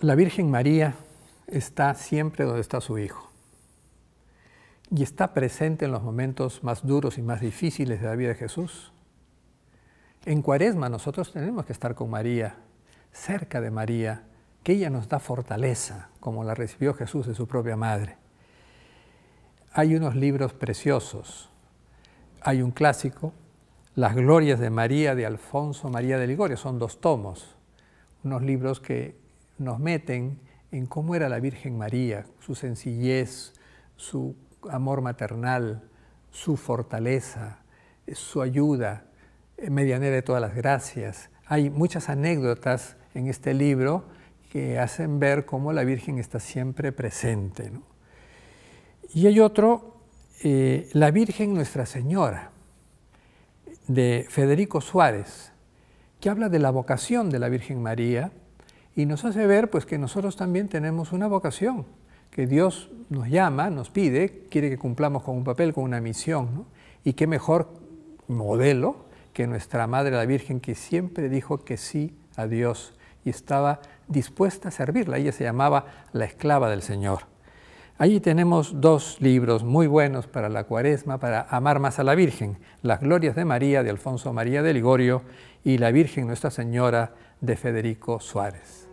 La Virgen María está siempre donde está su Hijo y está presente en los momentos más duros y más difíciles de la vida de Jesús. En cuaresma nosotros tenemos que estar con María, cerca de María, que ella nos da fortaleza, como la recibió Jesús de su propia madre. Hay unos libros preciosos. Hay un clásico, Las Glorias de María de Alfonso María de Ligorio, son dos tomos, unos libros que nos meten en cómo era la Virgen María, su sencillez, su amor maternal, su fortaleza, su ayuda, eh, medianera de todas las gracias. Hay muchas anécdotas en este libro que hacen ver cómo la Virgen está siempre presente. Y hay otro, eh, La Virgen Nuestra Señora, de Federico Suárez, que habla de la vocación de la Virgen María, y nos hace ver pues que nosotros también tenemos una vocación, que Dios nos llama, nos pide, quiere que cumplamos con un papel, con una misión, Y qué mejor modelo que nuestra Madre la Virgen, que siempre dijo que sí a Dios y estaba dispuesta a servirla. Ella se llamaba la esclava del Señor. Allí tenemos dos libros muy buenos para la cuaresma, para amar más a la Virgen, Las Glorias de María de Alfonso María de Ligorio y La Virgen Nuestra Señora de Federico Suárez.